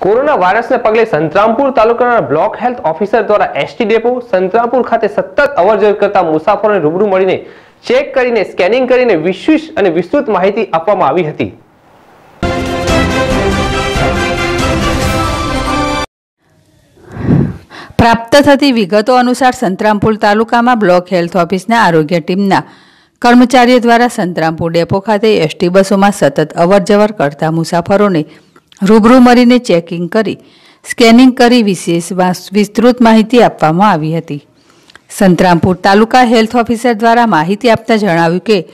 corona વાયરસને પગલે સંતરામપુર તાલુકાના બ્લોક હેલ્થ ઓફિસર દ્વારા એસટી ડેપો સંતરામપુર ખાતે સતત અવરજવર કરતા મુસાફરોને રૂબરૂ મળીને ચેક કરીને સ્કેનિંગ કરીને વિશેષ અને વિસ્તૃત માહિતી આપવામાં આવી હતી પ્રાપ્ત થતી વિગતો અનુસાર સંતરામપુર તાલુકામાં બ્લોક હેલ્થ ઓફિસના આરોગ્ય ટીમના કર્મચારીઓ દ્વારા સંતરામપુર ડેપો ખાતે એસટી બસોમાં સતત અવરજવર કરતા મુસાફરોને રૂબરૂ મળીને ચેકિંગ કરી સ્કેનિંગ કરી વિશેષ વિસ્તૃત માહિતી આપવામાં આવી હતી સંતરામપુર તાલુકા હેલ્થ ઓફિસર દ્વારા માહિતી આપતા જણાવ્યું કે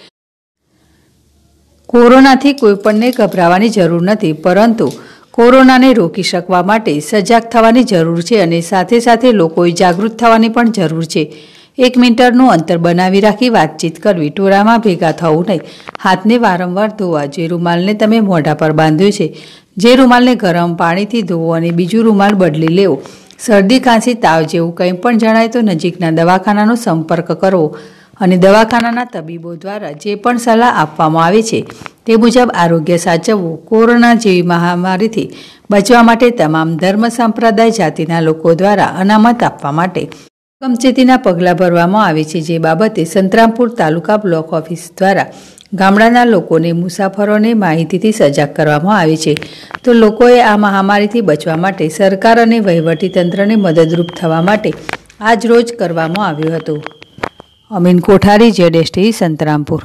કોરોનાથી કોઈપણને ગભરાવાની જરૂર નથી પરંતુ કોરોનાને રોકી શકવા માટે સજાગ થવાની જરૂર છે અને સાથે સાથે લોકોએ જાગૃત થવાની પણ જરૂર છે એક મીટરનું અંતર બનાવી રાખી વાતચીત કરવી ટોળામાં ભેગા થવું નહીં હાથને વારંવાર ધોવા જે રૂમાલને તમે મોઢા પર બાંધ્યું છે જે રૂમાલને ગરમ પાણીથી ધોવો અને બીજું રૂમાલ બદલી લેવો શરદી ખાંસી તાવ જેવું કંઈ પણ જણાય તો નજીકના દવાખાનાનો સંપર્ક કરવો અને દવાખાનાના તબીબો દ્વારા જે પણ સલાહ આપવામાં આવે છે તે મુજબ આરોગ્ય સાચવવું કોરોના જેવી મહામારીથી બચવા માટે તમામ ધર્મ સંપ્રદાય જાતિના લોકો દ્વારા અનામત આપવા માટે કમચેતીના પગલાં ભરવામાં આવે છે જે બાબતે સંતરામપુર તાલુકા બ્લોક ઓફિસ દ્વારા ગામડાના લોકોને મુસાફરોને માહિતીથી સજાગ કરવામાં આવે છે તો લોકોએ આ મહામારીથી બચવા માટે સરકાર અને વહીવટીતંત્રને મદદરૂપ થવા માટે આજ રોજ કરવામાં આવ્યું હતું અમીન કોઠારી જેડ સંતરામપુર